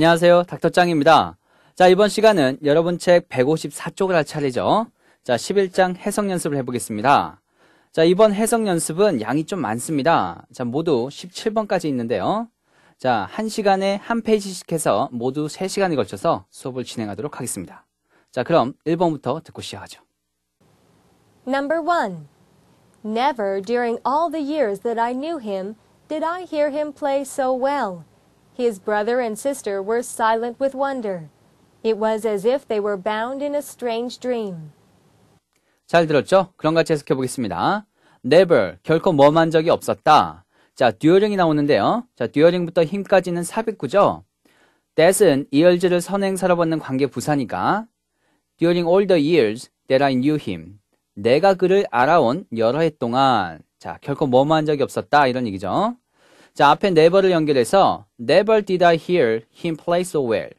안녕하세요. 닥터짱입니다. 자, 이번 시간은 여러분 책 154쪽을 할 차례죠. 자, 11장 해석 연습을 해보겠습니다. 자, 이번 해석 연습은 양이 좀 많습니다. 자, 모두 17번까지 있는데요. 자, 1시간에 한 페이지씩 해서 모두 3시간에 걸쳐서 수업을 진행하도록 하겠습니다. 자, 그럼 1번부터 듣고 시작하죠. Number 1. Never during all the years that I knew him did I hear him play so well. His brother and sister were silent with wonder. It was as if they were bound in a strange dream. 잘 들었죠? 그럼 같이 해석해 보겠습니다. never 결코 뭐만 적이 없었다. 자, 듀어링이 나오는데요. 자, 듀어링부터 힘까지는 삽입구죠. that은 이얼즈를 선행사로 받는 관계 부사니까 during all the years that I knew him. 내가 그를 알아온 여러 해 동안 자, 결코 뭐만 적이 없었다 이런 얘기죠. 자, 앞에 never를 네 연결해서 never did I hear him play so well.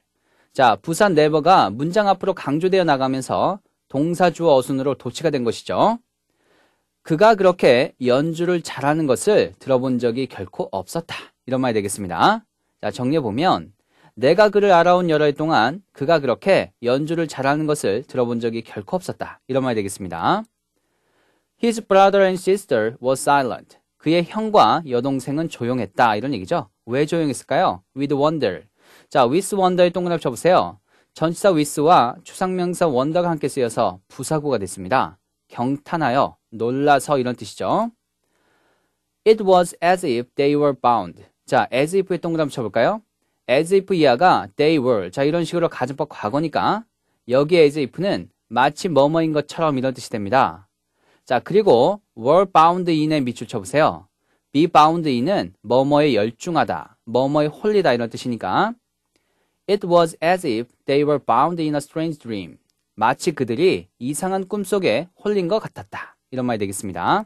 자, 부산 never가 문장 앞으로 강조되어 나가면서 동사 주어 어순으로 도치가 된 것이죠. 그가 그렇게 연주를 잘하는 것을 들어본 적이 결코 없었다. 이런 말이 되겠습니다. 자, 정리해보면 내가 그를 알아온 여러 해 동안 그가 그렇게 연주를 잘하는 것을 들어본 적이 결코 없었다. 이런 말이 되겠습니다. His brother and sister was silent. 그의 형과 여동생은 조용했다. 이런 얘기죠. 왜 조용했을까요? with wonder. 자, with wonder의 동그라미 쳐보세요. 전치사 with와 추상명사 wonder가 함께 쓰여서 부사구가 됐습니다. 경탄하여, 놀라서 이런 뜻이죠. It was as if they were bound. 자, as if의 동그라미 쳐볼까요? as if 이하가 they were. 자, 이런 식으로 가정법 과거니까 여기에 as if는 마치 뭐뭐인 것처럼 이런 뜻이 됩니다. 자, 그리고 were bound in에 밑줄 쳐보세요. be bound in은 뭐뭐에 열중하다, 뭐뭐에 홀리다 이런 뜻이니까 It was as if they were bound in a strange dream. 마치 그들이 이상한 꿈 속에 홀린 것 같았다. 이런 말이 되겠습니다.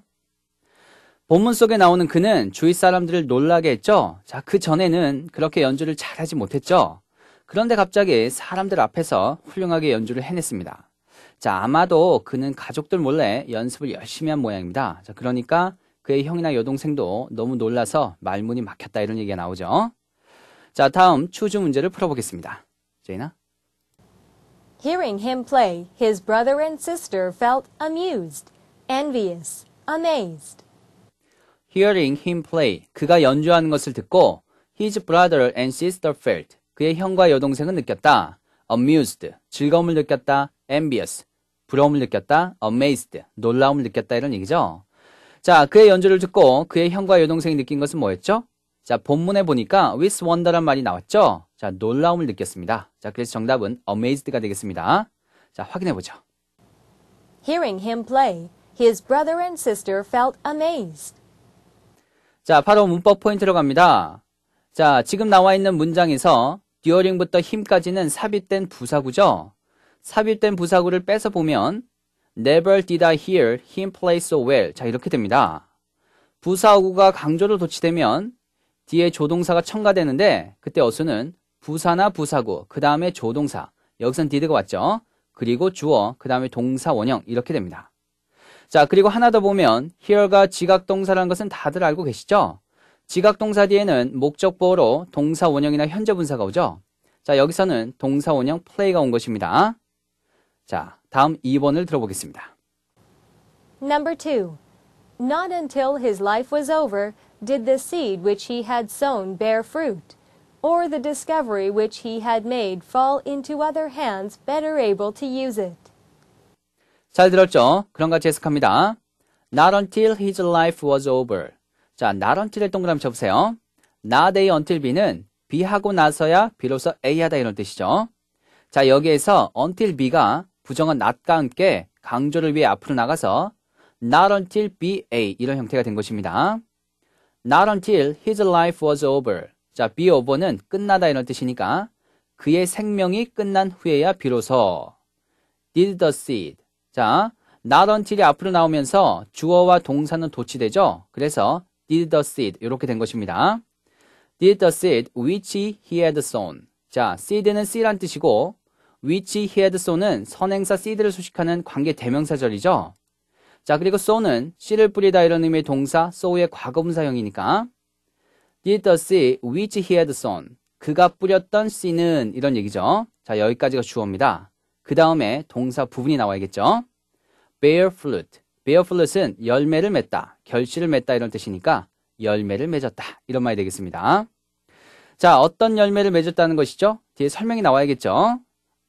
본문 속에 나오는 그는 주위 사람들을 놀라게 했죠. 자, 그 전에는 그렇게 연주를 잘하지 못했죠. 그런데 갑자기 사람들 앞에서 훌륭하게 연주를 해냈습니다. 자, 아마도 그는 가족들 몰래 연습을 열심히 한 모양입니다. 자, 그러니까 그의 형이나 여동생도 너무 놀라서 말문이 막혔다 이런 얘기가 나오죠. 자, 다음 추주 문제를 풀어보겠습니다. 제이나. Hearing him play, his brother and sister felt amused, envious, amazed. Hearing him play, 그가 연주하는 것을 듣고 his brother and sister felt, 그의 형과 여동생은 느꼈다. amused, 즐거움을 느꼈다. envious, 부러움을 느꼈다, amazed, 놀라움을 느꼈다 이런 얘기죠. 자, 그의 연주를 듣고 그의 형과 여동생이 느낀 것은 뭐였죠? 자, 본문에 보니까 with wonder란 말이 나왔죠? 자, 놀라움을 느꼈습니다. 자, 그래서 정답은 amazed가 되겠습니다. 자, 확인해 보죠. Hearing him play, his brother and sister felt amazed. 자, 바로 문법 포인트로 갑니다. 자, 지금 나와 있는 문장에서 during부터 힘까지는 삽입된 부사구죠. 삽입된 부사구를 빼서 보면 Never did I hear him play so well. 자 이렇게 됩니다. 부사구가 강조로 도치되면 뒤에 조동사가 첨가되는데 그때 어수는 부사나 부사구, 그 다음에 조동사, 여기선 did가 왔죠. 그리고 주어, 그 다음에 동사 원형 이렇게 됩니다. 자 그리고 하나 더 보면 here가 지각동사라는 것은 다들 알고 계시죠? 지각동사 뒤에는 목적보로 동사 원형이나 현재 분사가 오죠. 자 여기서는 동사 원형 play가 온 것입니다. 자, 다음 2번을 들어보겠습니다. Number 2. Not until his life was over did the seed which he had sown bear fruit, or the discovery which he had made fall into other hands better able to use it. 잘 들었죠? 그럼 같이 해석합니다. Not until his life was over. 자, not until에 동그라미 쳐보세요. Not A until B는 B하고 나서야 비로소 A하다 이런 뜻이죠. 자, 여기에서 until B가 부정은 not과 함께 강조를 위해 앞으로 나가서 not until BA 이런 형태가 된 것입니다. not until his life was over. 자, be over는 끝나다 이런 뜻이니까 그의 생명이 끝난 후에야 비로소 did the seed. 자, not until이 앞으로 나오면서 주어와 동사는 도치되죠. 그래서 did the seed 이렇게 된 것입니다. did the seed which he had sown. 자, seed는 씨란 뜻이고 which he a d sown은 선행사 seed를 수식하는 관계 대명사절이죠. 자, 그리고 sow는 씨를 뿌리다 이런 의미의 동사 sow의 과거분사형이니까 did the seed which he had sown 그가 뿌렸던 씨는 이런 얘기죠. 자, 여기까지가 주어입니다. 그 다음에 동사 부분이 나와야겠죠. bear fruit. bear fruit은 열매를 맺다, 결실을 맺다 이런 뜻이니까 열매를 맺었다 이런 말이 되겠습니다. 자, 어떤 열매를 맺었다는 것이죠? 뒤에 설명이 나와야겠죠.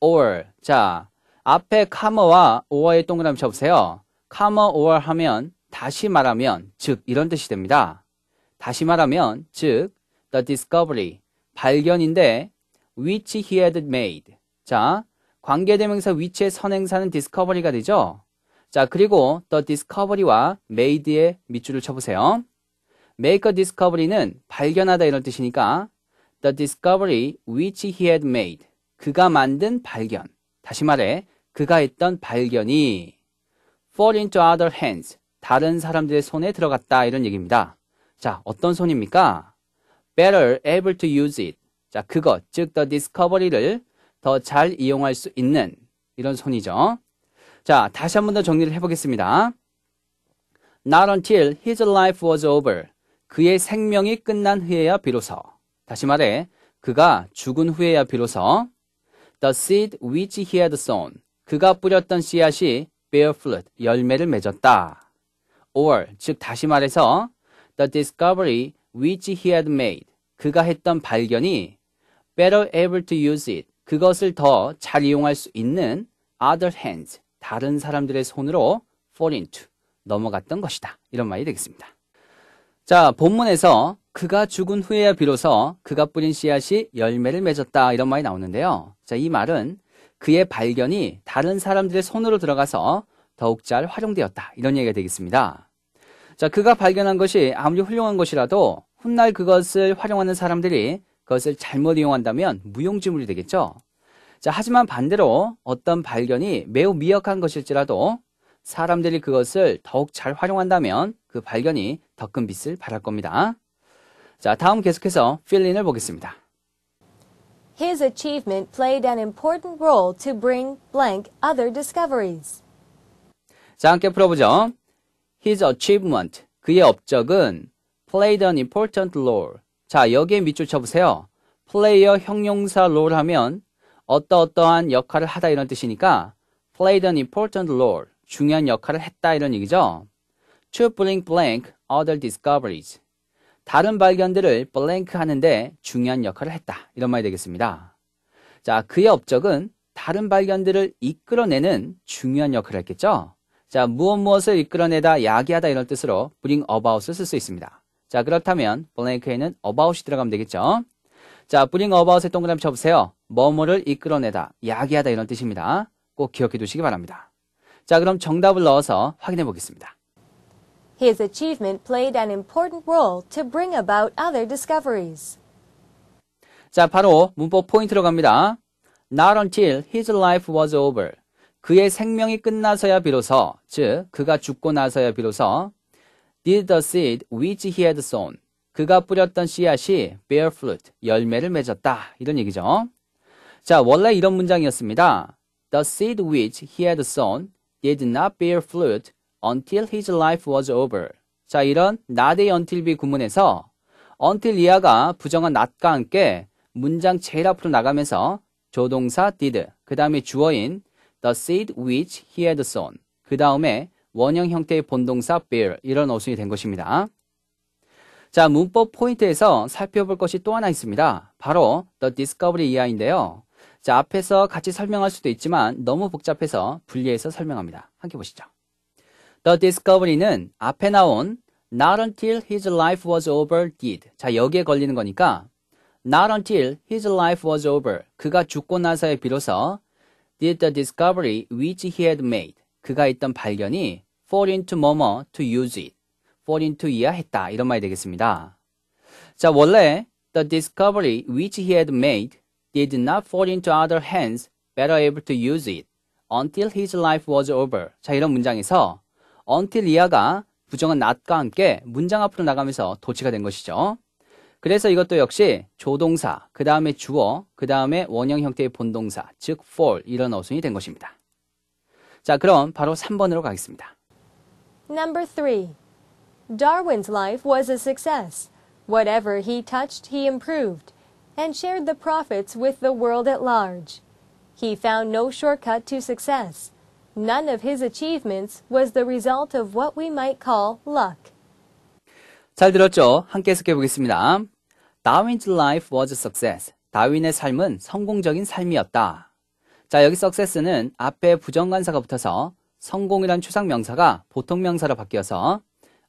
or. 자, 앞에 come와 or의 동그라미 쳐보세요. come or 하면 다시 말하면 즉 이런 뜻이 됩니다. 다시 말하면 즉 the discovery 발견인데 which he had made. 자, 관계대명사 위치의 선행사는 discovery가 되죠. 자, 그리고 the discovery와 made의 밑줄을 쳐보세요. make a discovery는 발견하다 이런 뜻이니까 the discovery which he had made. 그가 만든 발견. 다시 말해, 그가 했던 발견이 fall into other hands. 다른 사람들의 손에 들어갔다. 이런 얘기입니다. 자, 어떤 손입니까? better able to use it. 자, 그것, 즉, the discovery를 더 잘 이용할 수 있는 이런 손이죠. 자, 다시 한 번 더 정리를 해보겠습니다. Not until his life was over. 그의 생명이 끝난 후에야 비로소. 다시 말해, 그가 죽은 후에야 비로소 The seed which he had sown. 그가 뿌렸던 씨앗이 bear fruit, 열매를 맺었다. or, 즉 다시 말해서 the discovery which he had made. 그가 했던 발견이 better able to use it. 그것을 더 잘 이용할 수 있는 other hands. 다른 사람들의 손으로 fall into. 넘어갔던 것이다. 이런 말이 되겠습니다. 자, 본문에서 그가 죽은 후에야 비로소 그가 뿌린 씨앗이 열매를 맺었다. 이런 말이 나오는데요. 자, 이 말은 그의 발견이 다른 사람들의 손으로 들어가서 더욱 잘 활용되었다. 이런 얘기가 되겠습니다. 자, 그가 발견한 것이 아무리 훌륭한 것이라도 훗날 그것을 활용하는 사람들이 그것을 잘못 이용한다면 무용지물이 되겠죠. 자, 하지만 반대로 어떤 발견이 매우 미약한 것일지라도 사람들이 그것을 더욱 잘 활용한다면 그 발견이 더 큰 빛을 발할 겁니다. 자, 다음 계속해서 필린을 보겠습니다. His achievement played an important role to bring blank other discoveries. 자, 함께 풀어보죠. His achievement, 그의 업적은 played an important role. 자, 여기에 밑줄 쳐보세요. player 형용사 role 하면 어떠 어떠한 역할을 하다 이런 뜻이니까 played an important role, 중요한 역할을 했다 이런 얘기죠. to bring blank other discoveries, 다른 발견들을 블랭크 하는데 중요한 역할을 했다. 이런 말이 되겠습니다. 자, 그의 업적은 다른 발견들을 이끌어내는 중요한 역할을 했겠죠? 자, 무엇 무엇을 이끌어내다, 야기하다 이런 뜻으로 bring about을 쓸 수 있습니다. 자, 그렇다면 블랭크에는 about이 들어가면 되겠죠? 자, bring about에 동그라미 쳐보세요. 뭐뭐를 이끌어내다, 야기하다 이런 뜻입니다. 꼭 기억해 두시기 바랍니다. 자, 그럼 정답을 넣어서 확인해 보겠습니다. His achievement played an important role to bring about other discoveries. 자, 바로 문법 포인트로 갑니다. Not until his life was over. 그의 생명이 끝나서야 비로소, 즉 그가 죽고 나서야 비로소 did the seed which he had sown. 그가 뿌렸던 씨앗이 bear fruit, 열매를 맺었다. 이런 얘기죠. 자, 원래 이런 문장이었습니다. The seed which he had sown did not bear fruit until his life was over. 자, 이런 not a until be 구문에서 until 이하가 부정한 not과 함께 문장 제일 앞으로 나가면서 조동사 did, 그 다음에 주어인 the seed which he had sown, 그 다음에 원형 형태의 본동사 bear, 이런 어순이 된 것입니다. 자, 문법 포인트에서 살펴볼 것이 또 하나 있습니다. 바로 the discovery 이하인데요. 자, 앞에서 같이 설명할 수도 있지만 너무 복잡해서 분리해서 설명합니다. 함께 보시죠. The discovery는 앞에 나온 not until his life was over did. 자, 여기에 걸리는 거니까 not until his life was over. 그가 죽고 나서에 비로소 did the discovery which he had made. 그가 있던 발견이 fall into 뭐뭐 to use it. fall into 이하 했다. 이런 말이 되겠습니다. 자, 원래 the discovery which he had made did not fall into other hands better able to use it until his life was over. 자, 이런 문장에서 until 이하가 부정한 not과 함께 문장 앞으로 나가면서 도치가 된 것이죠. 그래서 이것도 역시 조동사, 그 다음에 주어, 그 다음에 원형 형태의 본동사, 즉 for 이런 어순이 된 것입니다. 자, 그럼 바로 3번으로 가겠습니다. Number 3. Darwin's life was a success. Whatever he touched, he improved and shared the profits with the world at large. He found no shortcut to success. None of his achievements was the result of what we might call luck. 잘 들었죠? 함께 해석해 보겠습니다. Darwin's life was a success. 다윈의 삶은 성공적인 삶이었다. 자, 여기 success는 앞에 부정관사가 붙어서 성공이란 추상 명사가 보통 명사로 바뀌어서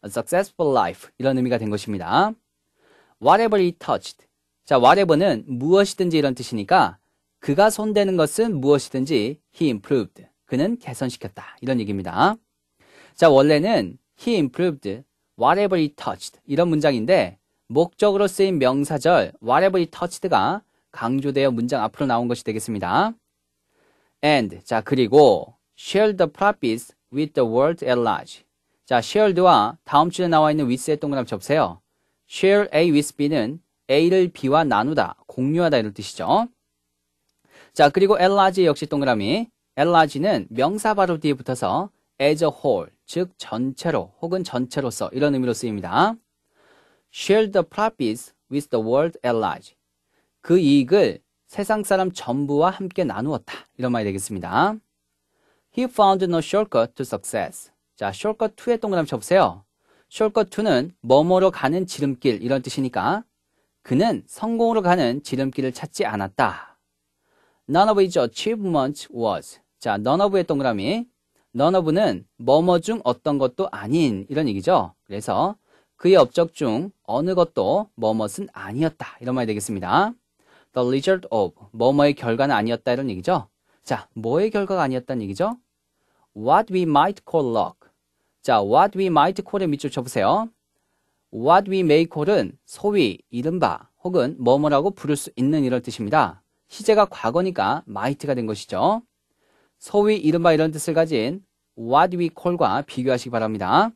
a successful life 이런 의미가 된 것입니다. whatever he touched. 자, whatever는 무엇이든지 이런 뜻이니까 그가 손대는 것은 무엇이든지 he improved. 그는 개선시켰다. 이런 얘기입니다. 자, 원래는 he improved whatever he touched 이런 문장인데 목적으로 쓰인 명사절 whatever he touched가 강조되어 문장 앞으로 나온 것이 되겠습니다. and 자 그리고 share the profits with the world at large 자 shared와 다음 줄에 나와 있는 with의 동그라미 접세요. share A with B는 A를 B와 나누다, 공유하다 이런 뜻이죠. 자 그리고 at large 역시 동그라미 large는 명사 바로 뒤에 붙어서 as a whole, 즉 전체로 혹은 전체로서 이런 의미로 쓰입니다. Share the profits with the world at large. 그 이익을 세상 사람 전부와 함께 나누었다. 이런 말이 되겠습니다. He found no shortcut to success. 자, shortcut to의 동그라미 쳐보세요. shortcut to는 뭐뭐로 가는 지름길 이런 뜻이니까 그는 성공으로 가는 지름길을 찾지 않았다. None of his achievements was. 자, none of의 동그라미. none of는 뭐뭐 중 어떤 것도 아닌 이런 얘기죠. 그래서 그의 업적 중 어느 것도 뭐뭇은 아니었다. 이런 말이 되겠습니다. The result of 뭐뭐의 결과는 아니었다. 이런 얘기죠. 자, 뭐의 결과가 아니었다는 얘기죠? What we might call luck. 자, what we might call의 밑줄 쳐보세요. What we may call은 소위, 이른바, 혹은 뭐뭐라고 부를 수 있는 이런 뜻입니다. 시제가 과거니까 might가 된 것이죠. 소위 이른바 이런 뜻을 가진 what we call과 비교하시기 바랍니다.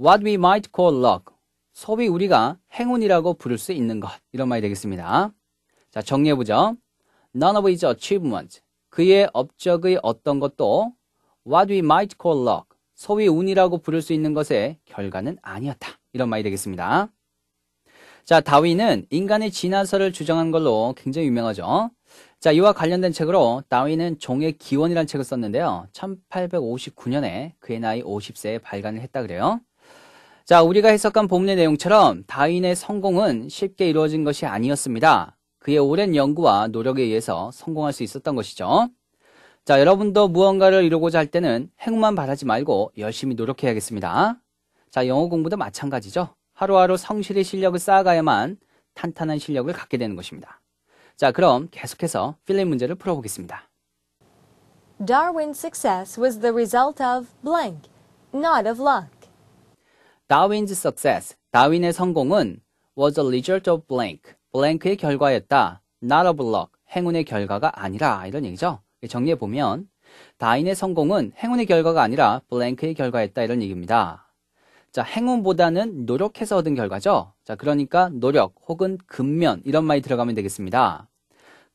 what we might call luck. 소위 우리가 행운이라고 부를 수 있는 것. 이런 말이 되겠습니다. 자, 정리해보죠. None of his achievements. 그의 업적의 어떤 것도 what we might call luck. 소위 운이라고 부를 수 있는 것의 결과는 아니었다. 이런 말이 되겠습니다. 자, 다윈은 인간의 진화설을 주장한 걸로 굉장히 유명하죠. 자, 이와 관련된 책으로 다윈은 종의 기원이라는 책을 썼는데요. 1859년에 그의 나이 50세에 발간을 했다 그래요. 자, 우리가 해석한 본문의 내용처럼 다윈의 성공은 쉽게 이루어진 것이 아니었습니다. 그의 오랜 연구와 노력에 의해서 성공할 수 있었던 것이죠. 자, 여러분도 무언가를 이루고자 할 때는 행운만 바라지 말고 열심히 노력해야겠습니다. 자, 영어 공부도 마찬가지죠. 하루하루 성실히 실력을 쌓아가야만 탄탄한 실력을 갖게 되는 것입니다. 자, 그럼 계속해서 필립 문제를 풀어보겠습니다. Darwin's success was the result of blank, not of luck. Darwin's success, 다윈의 성공은 was a result of blank, blank의 결과였다. not of luck, 행운의 결과가 아니라 이런 얘기죠. 정리해 보면 다윈의 성공은 행운의 결과가 아니라 blank의 결과였다 이런 얘기입니다. 자, 행운보다는 노력해서 얻은 결과죠. 자, 그러니까 노력 혹은 근면 이런 말이 들어가면 되겠습니다.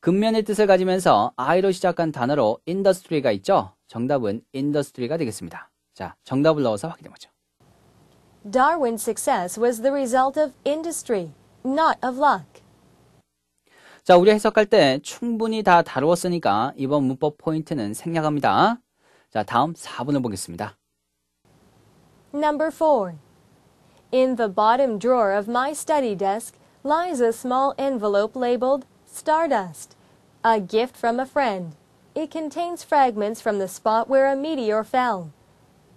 근면의 뜻을 가지면서 I로 시작한 단어로 industry가 있죠. 정답은 industry가 되겠습니다. 자, 정답을 넣어서 확인해 보죠. Darwin's success was the result of industry, not of luck. 자, 우리 해석할 때 충분히 다 다루었으니까 이번 문법 포인트는 생략합니다. 자, 다음 4분을 보겠습니다. Number 4. In the bottom drawer of my study desk lies a small envelope labeled Stardust, a gift from a friend. It contains fragments from the spot where a meteor fell.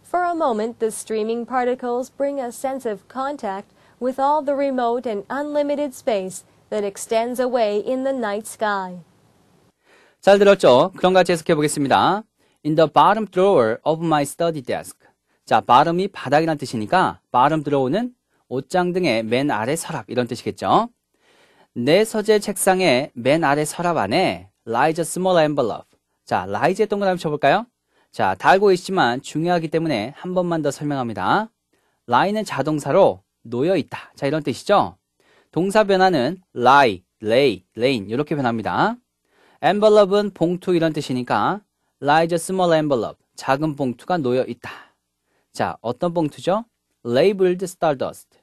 For a moment, the streaming particles bring a sense of contact with all the remote and unlimited space that extends away in the night sky. 잘 들었죠? 그런가 같이 보겠습니다. In the bottom drawer of my study desk. 자, 바름이 바닥이란 뜻이니까 바름 들어오는 옷장 등의 맨 아래 서랍 이런 뜻이겠죠. 내 서재 책상의 맨 아래 서랍 안에 lies a small envelope. 자, lies에 동그라미 쳐볼까요? 자, 다 알고 있지만 중요하기 때문에 한 번만 더 설명합니다. lie는 자동사로 놓여 있다. 자, 이런 뜻이죠. 동사 변화는 lie, lay, lain 이렇게 변합니다. envelope은 봉투 이런 뜻이니까 lies a small envelope. 작은 봉투가 놓여 있다. 자, 어떤 봉투죠? labeled stardust.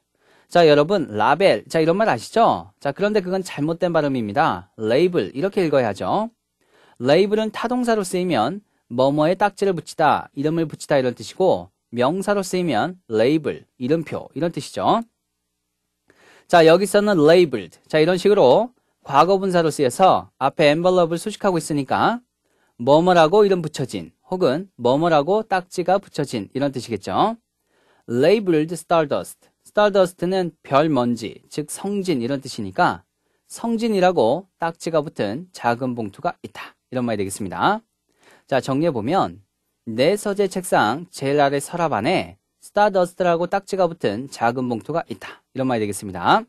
자, 여러분, 라벨. 자, 이런 말 아시죠? 자, 그런데 그건 잘못된 발음입니다. label. 이렇게 읽어야죠. label은 타동사로 쓰이면 뭐뭐에 딱지를 붙이다, 이름을 붙이다 이런 뜻이고 명사로 쓰이면 label, 이름표 이런 뜻이죠. 자, 여기서는 labeled. 자, 이런 식으로 과거 분사로 쓰여서 앞에 envelope을 수식하고 있으니까 뭐뭐라고 이름 붙여진 혹은 뭐뭐라고 딱지가 붙여진 이런 뜻이겠죠. labeled stardust. stardust는 별 먼지, 즉 성진 이런 뜻이니까 성진이라고 딱지가 붙은 작은 봉투가 있다. 이런 말이 되겠습니다. 자, 정리해보면 내 서재 책상 제일 아래 서랍 안에 스타더스트라고 딱지가 붙은 작은 봉투가 있다. 이런 말이 되겠습니다.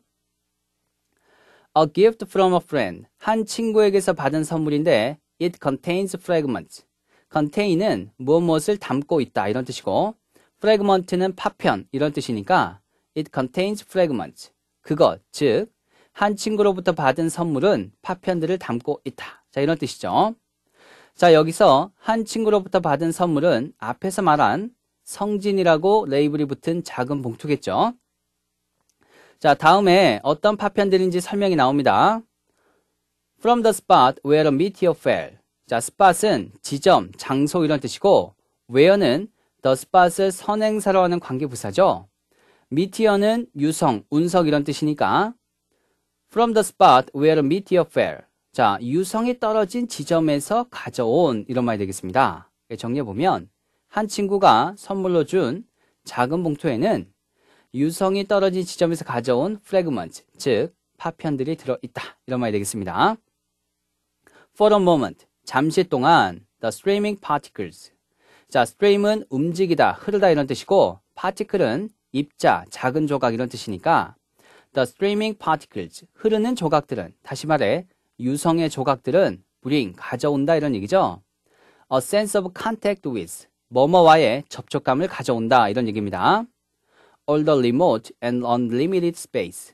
A gift from a friend. 한 친구에게서 받은 선물인데 it contains fragments. 컨테인은 무엇무엇을 담고 있다 이런 뜻이고 프래그먼트는 파편 이런 뜻이니까 it contains fragments 그것 즉 한 친구로부터 받은 선물은 파편들을 담고 있다 자 이런 뜻이죠 자 여기서 한 친구로부터 받은 선물은 앞에서 말한 성진이라고 레이블이 붙은 작은 봉투겠죠 자 다음에 어떤 파편들인지 설명이 나옵니다 From the spot where a meteor fell 자, spot은 지점, 장소 이런 뜻이고 where는 the spot을 선행사로 하는 관계부사죠. meteor는 유성, 운석 이런 뜻이니까 from the spot where a meteor fell. 자, 유성이 떨어진 지점에서 가져온 이런 말이 되겠습니다. 정리해보면 한 친구가 선물로 준 작은 봉투에는 유성이 떨어진 지점에서 가져온 f r a 프레그먼트, 즉 파편들이 들어있다. 이런 말이 되겠습니다. For a moment, 잠시 동안 the streaming particles. 자, stream은 움직이다, 흐르다 이런 뜻이고 particle은 입자, 작은 조각 이런 뜻이니까 the streaming particles, 흐르는 조각들은 다시 말해 유성의 조각들은 bring, 가져온다 이런 얘기죠. a sense of contact with, 뭐뭐와의 접촉감을 가져온다 이런 얘기입니다. all the remote and unlimited space.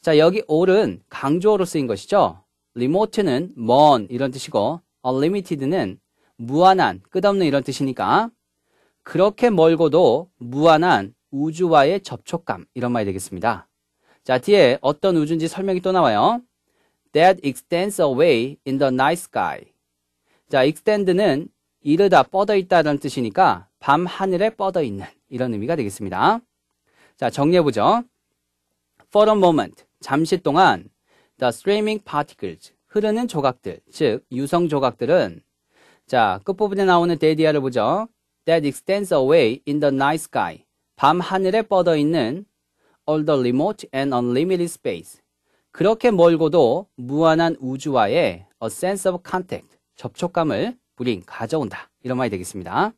자, 여기 all은 강조어로 쓰인 것이죠. remote는 먼 이런 뜻이고 unlimited는 무한한, 끝없는 이런 뜻이니까 그렇게 멀고도 무한한 우주와의 접촉감 이런 말이 되겠습니다. 자, 뒤에 어떤 우주인지 설명이 또 나와요. That extends away in the night sky. 자, extend는 이르다, 뻗어 있다라는 뜻이니까 밤 하늘에 뻗어 있는 이런 의미가 되겠습니다. 자, 정리해 보죠. For a moment, 잠시 동안 the streaming particles, 흐르는 조각들, 즉 유성 조각들은 자 끝부분에 나오는 데디아를 보죠. That extends away in the night sky. 밤 하늘에 뻗어 있는 all the remote and unlimited space. 그렇게 멀고도 무한한 우주와의 a sense of contact, 접촉감을 우린 가져온다. 이런 말이 되겠습니다.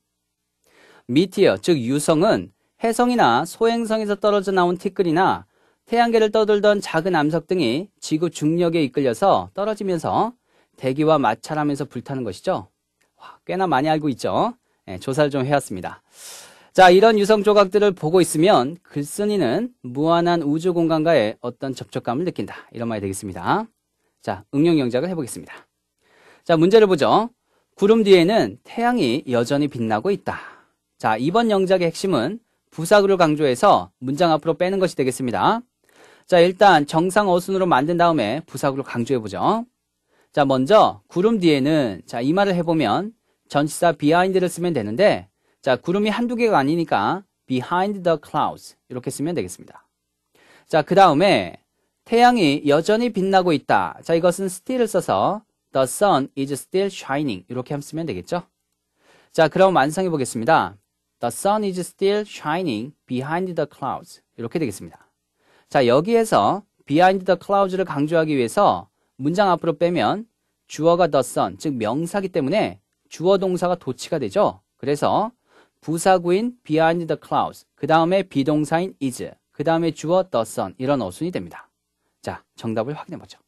미티어, 즉 유성은 해성이나 소행성에서 떨어져 나온 티끌이나 태양계를 떠돌던 작은 암석 등이 지구 중력에 이끌려서 떨어지면서 대기와 마찰하면서 불타는 것이죠. 와, 꽤나 많이 알고 있죠. 네, 조사를 좀 해왔습니다. 자, 이런 유성 조각들을 보고 있으면 글쓴이는 무한한 우주 공간과의 어떤 접촉감을 느낀다. 이런 말이 되겠습니다. 자, 응용 영작을 해보겠습니다. 자, 문제를 보죠. 구름 뒤에는 태양이 여전히 빛나고 있다. 자, 이번 영작의 핵심은 부사구를 강조해서 문장 앞으로 빼는 것이 되겠습니다. 자, 일단 정상 어순으로 만든 다음에 부사구를 강조해보죠. 자, 먼저 구름 뒤에는 자, 이 말을 해보면 전치사 behind를 쓰면 되는데 자, 구름이 한두 개가 아니니까 behind the clouds 이렇게 쓰면 되겠습니다. 자, 그 다음에 태양이 여전히 빛나고 있다. 자, 이것은 still을 써서 the sun is still shining 이렇게 쓰면 되겠죠. 자, 그럼 완성해 보겠습니다. The sun is still shining behind the clouds 이렇게 되겠습니다. 자, 여기에서 behind the clouds를 강조하기 위해서 문장 앞으로 빼면 주어가 the sun, 즉 명사기 때문에 주어 동사가 도치가 되죠. 그래서 부사구인 behind the clouds, 그 다음에 비동사인 is, 그 다음에 주어 the sun 이런 어순이 됩니다. 자, 정답을 확인해 보죠.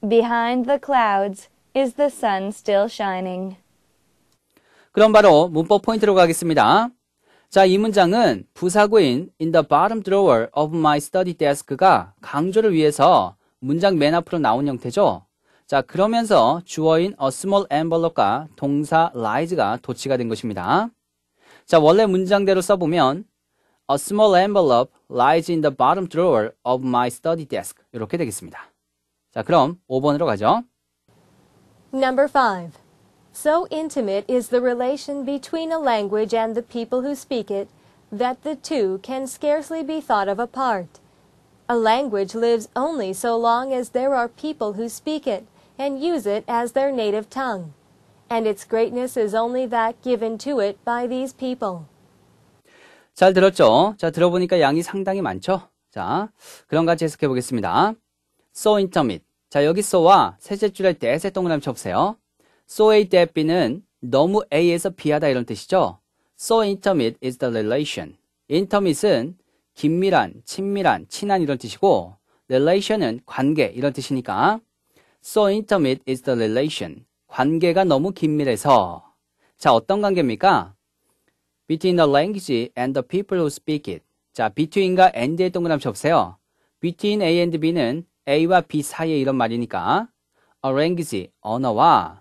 Behind the clouds is the sun still shining. 그럼 바로 문법 포인트로 가겠습니다. 자, 이 문장은 부사구인 in the bottom drawer of my study desk가 강조를 위해서 문장 맨 앞으로 나온 형태죠. 자, 그러면서 주어인 a small envelope가 동사 lie가 도치가 된 것입니다. 자, 원래 문장대로 써보면 a small envelope lies in the bottom drawer of my study desk. 이렇게 되겠습니다. 자, 그럼 5번으로 가죠. Number 5. So intimate is the relation between a language and the people who speak it that the two can scarcely be thought of apart. A language lives only so long as there are people who speak it and use it as their native tongue, and its greatness is only that given to it by these people. 잘 들었죠? 자, 들어보니까 양이 상당히 많죠? 자, 그럼 같이 해석해 보겠습니다. so intimate. 자, 여기 so와 셋째 줄에 대세 동그라미 쳐보세요. So A that B는 너무 A에서 B하다 이런 뜻이죠. So intimate is the relation. intimate은 긴밀한, 친밀한, 친한 이런 뜻이고 relation은 관계 이런 뜻이니까 so intimate is the relation. 관계가 너무 긴밀해서 자, 어떤 관계입니까? between the language and the people who speak it. 자, between과 and의 동그라미 접세요. between A and B는 A와 B 사이에 이런 말이니까 a language, 언어와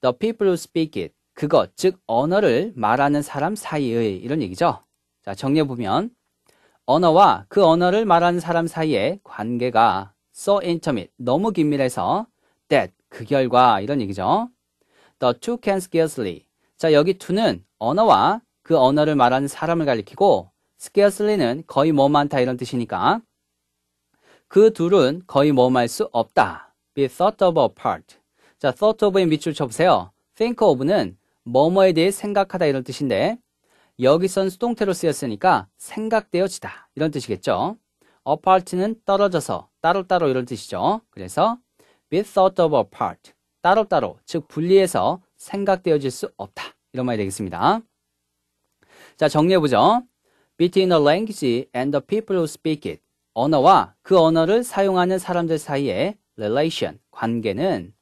the people who speak it. 그것, 즉 언어를 말하는 사람 사이의 이런 얘기죠. 자, 정리해 보면 언어와 그 언어를 말하는 사람 사이의 관계가 so intimate, 너무 긴밀해서 that, 그 결과 이런 얘기죠. The two can scarcely. 자, 여기 two는 언어와 그 언어를 말하는 사람을 가리키고 scarcely는 거의 뭐 많다 이런 뜻이니까 그 둘은 거의 뭐말수 없다. be thought of apart. 자, thought of에 밑줄 쳐보세요. think of는 뭐뭐에 대해 생각하다 이런 뜻인데 여기선 수동태로 쓰였으니까 생각되어지다 이런 뜻이겠죠. apart는 떨어져서 따로따로 이런 뜻이죠. 그래서 be thought of apart 따로따로 즉 분리해서 생각되어질 수 없다 이런 말이 되겠습니다. 자 정리해보죠. between the language and the people who speak it 언어와 그 언어를 사용하는 사람들 사이의 relation 관계는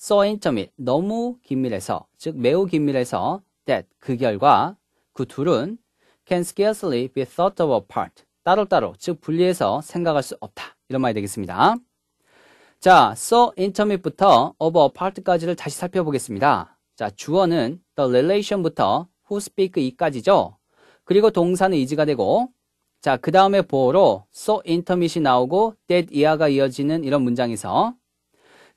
so into it 너무 긴밀해서 즉 매우 긴밀해서 that 그 결과 그 둘은 can scarcely be thought of apart 따로따로 즉 분리해서 생각할 수 없다 이런 말이 되겠습니다. 자, so intimate부터 of apart까지를 다시 살펴보겠습니다. 자, 주어는 the relation부터 who speak 이까지죠. 그리고 동사는 이지가 되고 자, 그 다음에 보호로 so intimate이 나오고 that 이하가 이어지는 이런 문장에서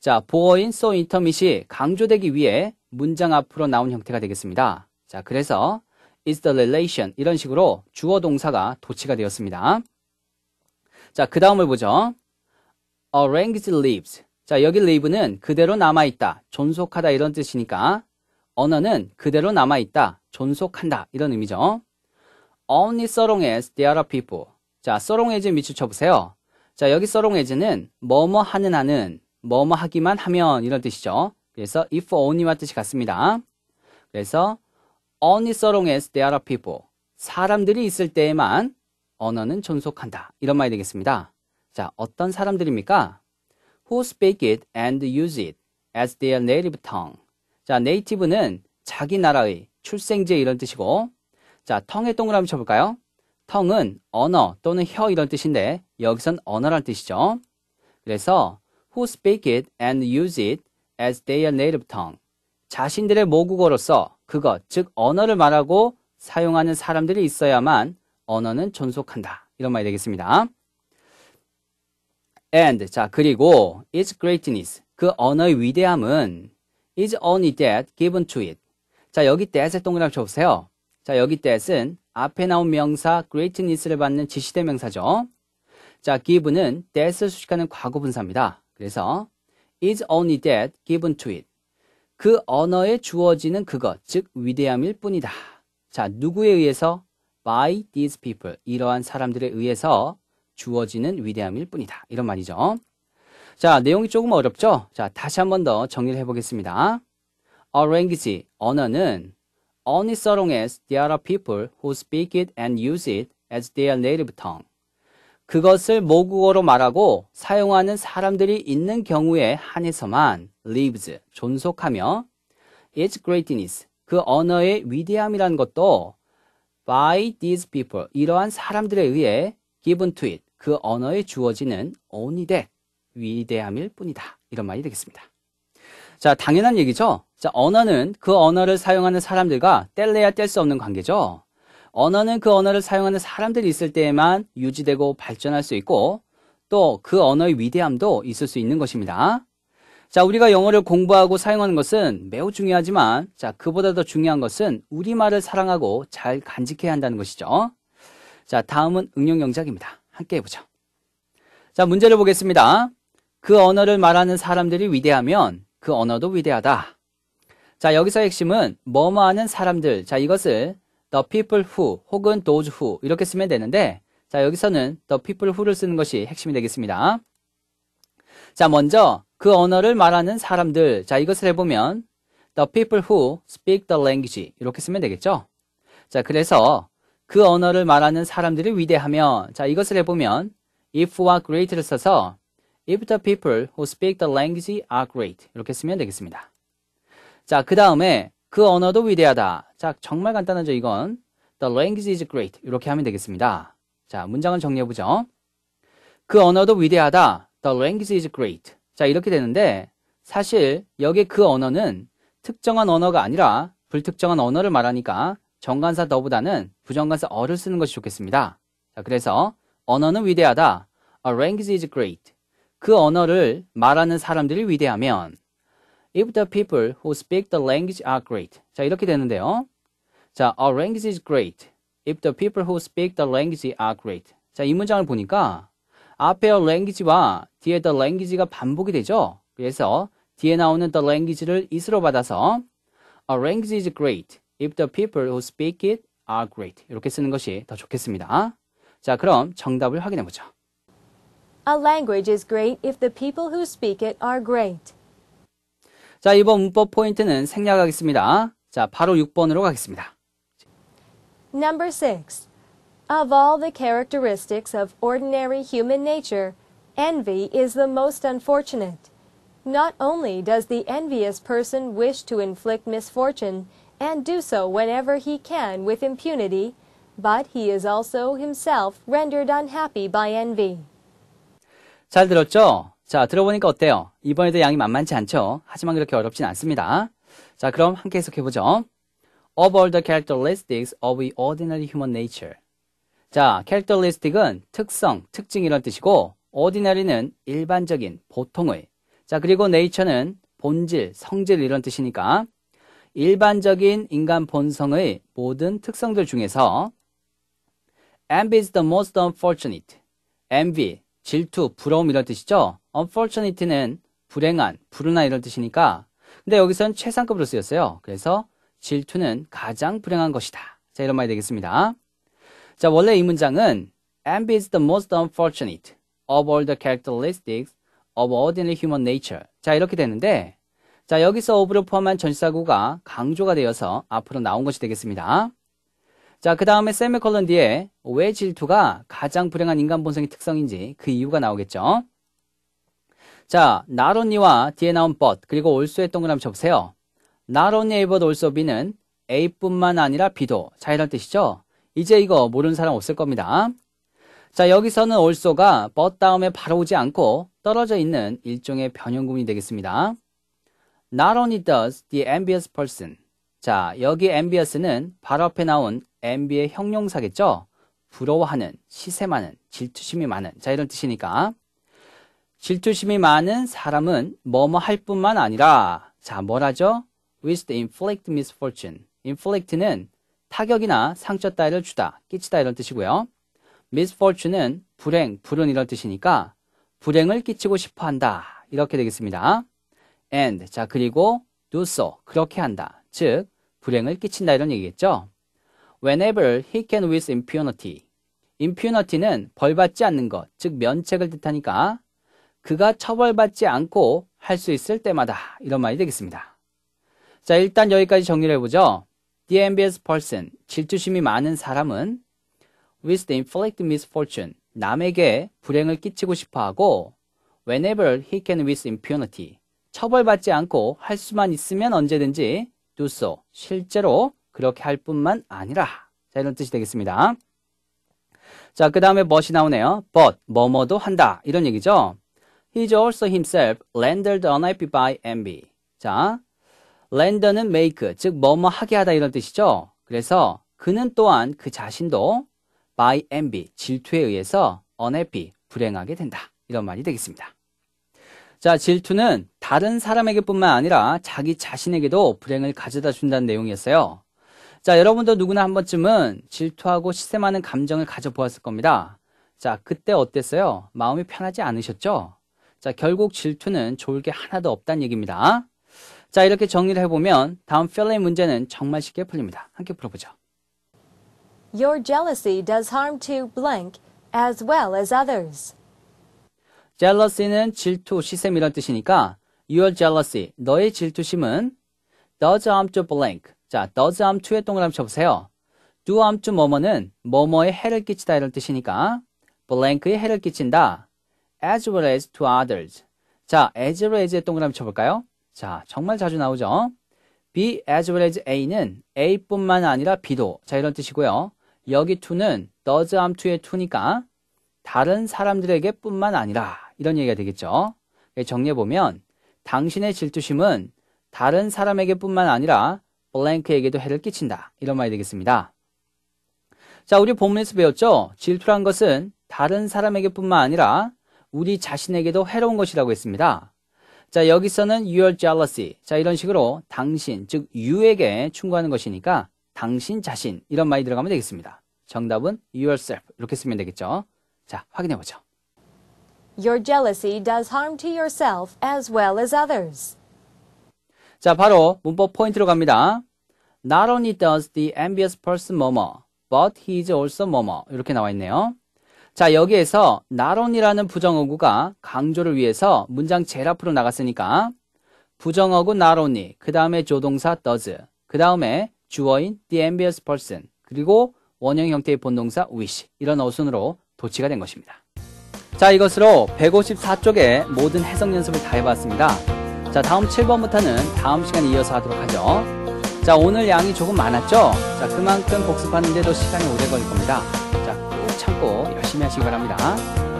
자, 보어인 so intermit이 강조되기 위해 문장 앞으로 나온 형태가 되겠습니다. 자, 그래서 is the relation 이런 식으로 주어 동사가 도치가 되었습니다. 자, 그 다음을 보죠. arranged l e a v e s 자, 여기 l e a v e 는 그대로 남아있다, 존속하다 이런 뜻이니까 언어는 그대로 남아있다, 존속한다 이런 의미죠. only so long as there are people. 자, so long a s 밑줄 쳐보세요. 자, 여기 so long as는 뭐 뭐 하는 하는 뭐뭐 하기만 하면 이런 뜻이죠. 그래서 if only와 뜻이 같습니다. 그래서 only so long as there are people. 사람들이 있을 때에만 언어는 존속한다. 이런 말이 되겠습니다. 자, 어떤 사람들입니까? Who speak it and use it as their native tongue. 자, 네이티브는 자기 나라의 출생지 이런 뜻이고, 자, 텅에 동그라미 쳐볼까요? 텅은 언어 또는 혀 이런 뜻인데, 여기선 언어란 뜻이죠. 그래서 who speak it and use it as their native tongue. 자신들의 모국어로서 그것, 즉 언어를 말하고 사용하는 사람들이 있어야만 언어는 존속한다. 이런 말이 되겠습니다. And, 자, 그리고 its greatness, 그 언어의 위대함은 is only that given to it. 자, 여기 that에 동그라미 쳐보세요. 자, 여기 that은 앞에 나온 명사 greatness를 받는 지시대 명사죠. 자, give는 that을 수식하는 과거분사입니다. 그래서 is only that given to it. 그 언어에 주어지는 그것, 즉 위대함일 뿐이다. 자, 누구에 의해서? by these people. 이러한 사람들에 의해서 주어지는 위대함일 뿐이다. 이런 말이죠. 자, 내용이 조금 어렵죠? 자, 다시 한 번 더 정리를 해보겠습니다. A language, 언어는 only so long as there are people who speak it and use it as their native tongue. 그것을 모국어로 말하고 사용하는 사람들이 있는 경우에 한해서만 lives 존속하며 its greatness 그 언어의 위대함이란 것도 by these people 이러한 사람들에 의해 given to it 그 언어에 주어지는 only that 위대함일 뿐이다 이런 말이 되겠습니다. 자 당연한 얘기죠. 자 언어는 그 언어를 사용하는 사람들과 뗄래야 뗄 수 없는 관계죠. 언어는 그 언어를 사용하는 사람들이 있을 때에만 유지되고 발전할 수 있고 또 그 언어의 위대함도 있을 수 있는 것입니다. 자, 우리가 영어를 공부하고 사용하는 것은 매우 중요하지만 자, 그보다 더 중요한 것은 우리말을 사랑하고 잘 간직해야 한다는 것이죠. 자, 다음은 응용 영작입니다. 함께 해보죠. 자, 문제를 보겠습니다. 그 언어를 말하는 사람들이 위대하면 그 언어도 위대하다. 자, 여기서 핵심은 뭐뭐 하는 사람들. 자, 이것을 the people who 혹은 those who 이렇게 쓰면 되는데 자 여기서는 the people who를 쓰는 것이 핵심이 되겠습니다. 자 먼저 그 언어를 말하는 사람들 자 이것을 해보면 the people who speak the language 이렇게 쓰면 되겠죠. 자 그래서 그 언어를 말하는 사람들이 위대하며 자 이것을 해보면 if와 great를 써서 if the people who speak the language are great 이렇게 쓰면 되겠습니다. 자그 다음에 그 언어도 위대하다. 자, 정말 간단하죠, 이건. The language is great. 이렇게 하면 되겠습니다. 자, 문장을 정리해보죠. 그 언어도 위대하다. The language is great. 자, 이렇게 되는데, 사실 여기 그 언어는 특정한 언어가 아니라 불특정한 언어를 말하니까 정관사 더보다는 부정관사 어를 쓰는 것이 좋겠습니다. 자, 그래서 언어는 위대하다. A language is great. 그 언어를 말하는 사람들이 위대하면 If the people who speak the language are great. 자, 이렇게 되는데요. 자, a language is great. If the people who speak the language are great. 자, 이 문장을 보니까 앞에 language와 뒤에 the language가 반복이 되죠. 그래서 뒤에 나오는 the language를 is로 받아서 a language is great. If the people who speak it are great. 이렇게 쓰는 것이 더 좋겠습니다. 자, 그럼 정답을 확인해 보죠. A language is great if the people who speak it are great. 자, 이번 문법 포인트는 생략하겠습니다. 자, 바로 6번으로 가겠습니다. Number 6. Of all the characteristics of ordinary human nature, envy is the most unfortunate. Not only does the envious person wish to inflict misfortune and do so whenever he can with impunity, but he is also himself rendered unhappy by envy. 잘 들었죠? 자, 들어보니까 어때요? 이번에도 양이 만만치 않죠? 하지만 그렇게 어렵진 않습니다. 자, 그럼 함께 해석해보죠. Of all the characteristics of the ordinary human nature. 자, characteristic은 특성, 특징 이런 뜻이고, ordinary는 일반적인, 보통의. 자, 그리고 nature는 본질, 성질 이런 뜻이니까, 일반적인 인간 본성의 모든 특성들 중에서 envy is the most unfortunate. envy, 질투, 부러움 이런 뜻이죠. unfortunate는 불행한, 불운한이런 뜻이니까 근데 여기서는 최상급으로 쓰였어요. 그래서 질투는 가장 불행한 것이다. 자, 이런 말이 되겠습니다. 자, 원래 이 문장은 envy is the most unfortunate of all the characteristics of ordinary human nature. 자, 이렇게 되는데 자, 여기서 of를 포함한 전시사구가 강조가 되어서 앞으로 나온 것이 되겠습니다. 자, 그 다음에 샘의 컬런 뒤에 왜 질투가 가장 불행한 인간 본성의 특성인지 그 이유가 나오겠죠. 자, not only와 뒤에 나온 but 그리고 올수의 동그라미 접으세요. not only a but also b는 a뿐만 아니라 b도 자 이런 뜻이죠. 이제 이거 모르는 사람 없을 겁니다. 자, 여기서는 올소가 but 다음에 바로 오지 않고 떨어져 있는 일종의 변형구문이 되겠습니다. Not only does the envious person. 자, 여기 envious는 바로 앞에 나온 envy의 형용사겠죠? 부러워하는, 시샘하는, 질투심이 많은. 자, 이런 뜻이니까. 질투심이 많은 사람은 뭐뭐 할 뿐만 아니라 자, 뭘 하죠? with the inflict misfortune. inflict는 타격이나 상처 따위를 주다, 끼치다 이런 뜻이고요. misfortune은 불행, 불운 이런 뜻이니까 불행을 끼치고 싶어 한다. 이렇게 되겠습니다. and 자, 그리고 do so 그렇게 한다. 즉 불행을 끼친다 이런 얘기겠죠. whenever he can with impunity. i m p u n i t y 는벌 받지 않는 것, 즉 면책을 뜻하니까 그가 처벌받지 않고 할 수 있을 때마다 이런 말이 되겠습니다. 자, 일단 여기까지 정리를 해보죠. The envious person, 질투심이 많은 사람은 with the inflict misfortune, 남에게 불행을 끼치고 싶어 하고 whenever he can with impunity, 처벌받지 않고 할 수만 있으면 언제든지 do so, 실제로 그렇게 할 뿐만 아니라 자, 이런 뜻이 되겠습니다. 자, 그 다음에 멋이 나오네요. but, 뭐뭐도 한다. 이런 얘기죠. He's also himself rendered unhappy by envy. 자, render는 make, 즉 뭐뭐 하게 하다 이런 뜻이죠. 그래서 그는 또한 그 자신도 by envy, 질투에 의해서 unhappy, 불행하게 된다. 이런 말이 되겠습니다. 자, 질투는 다른 사람에게뿐만 아니라 자기 자신에게도 불행을 가져다 준다는 내용이었어요. 자, 여러분도 누구나 한 번쯤은 질투하고 시샘하는 감정을 가져보았을 겁니다. 자, 그때 어땠어요? 마음이 편하지 않으셨죠? 자, 결국 질투는 좋을 게 하나도 없다는 얘기입니다. 자, 이렇게 정리를 해보면 다음 필레의 문제는 정말 쉽게 풀립니다. 함께 풀어보죠. Your jealousy does harm to blank as well as others. jealousy는 질투, 시샘 이런 뜻이니까 your jealousy, 너의 질투심은 does harm to blank. 자, does harm to의 동그라미 쳐보세요. do harm to 뭐뭐는 뭐뭐에 해를 끼치다 이런 뜻이니까 blank에 해를 끼친다. as well as to others. 자, as well as에 동그라미 쳐볼까요? 자, 정말 자주 나오죠? be as well as a는 a뿐만 아니라 b도. 자, 이런 뜻이고요. 여기 to는 does a m to의 to니까 다른 사람들에게 뿐만 아니라 이런 얘기가 되겠죠. 정리해보면 당신의 질투심은 다른 사람에게 뿐만 아니라 블랭크에게도 해를 끼친다. 이런 말이 되겠습니다. 자, 우리 본문에서 배웠죠? 질투란 것은 다른 사람에게 뿐만 아니라 우리 자신에게도 해로운 것이라고 했습니다. 자, 여기서는 your jealousy. 자, 이런 식으로 당신, 즉 you에게 충고하는 것이니까 당신 자신 이런 말이 들어가면 되겠습니다. 정답은 yourself 이렇게 쓰면 되겠죠. 자, 확인해 보죠. Your jealousy does harm to yourself as well as others. 자, 바로 문법 포인트로 갑니다. Not only does the envious person murmur, but he is also murmur. 이렇게 나와 있네요. 자, 여기에서 나론이라는 부정어구가 강조를 위해서 문장 제일 앞으로 나갔으니까 부정어구 나론이, 그 다음에 조동사 does, 그 다음에 주어인 the envious person, 그리고 원형 형태의 본동사 wish 이런 어순으로 도치가 된 것입니다. 자, 이것으로 154쪽의 모든 해석 연습을 다 해봤습니다. 자, 다음 7번부터는 다음 시간에 이어서 하도록 하죠. 자, 오늘 양이 조금 많았죠? 자, 그만큼 복습하는데도 시간이 오래 걸릴 겁니다. 자, 꾹 참고 열심히 하시기 바랍니다.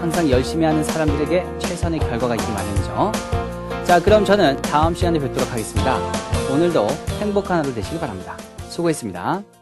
항상 열심히 하는 사람들에게 최선의 결과가 있기 마련이죠. 자, 그럼 저는 다음 시간에 뵙도록 하겠습니다. 오늘도 행복한 하루 되시기 바랍니다. 수고했습니다.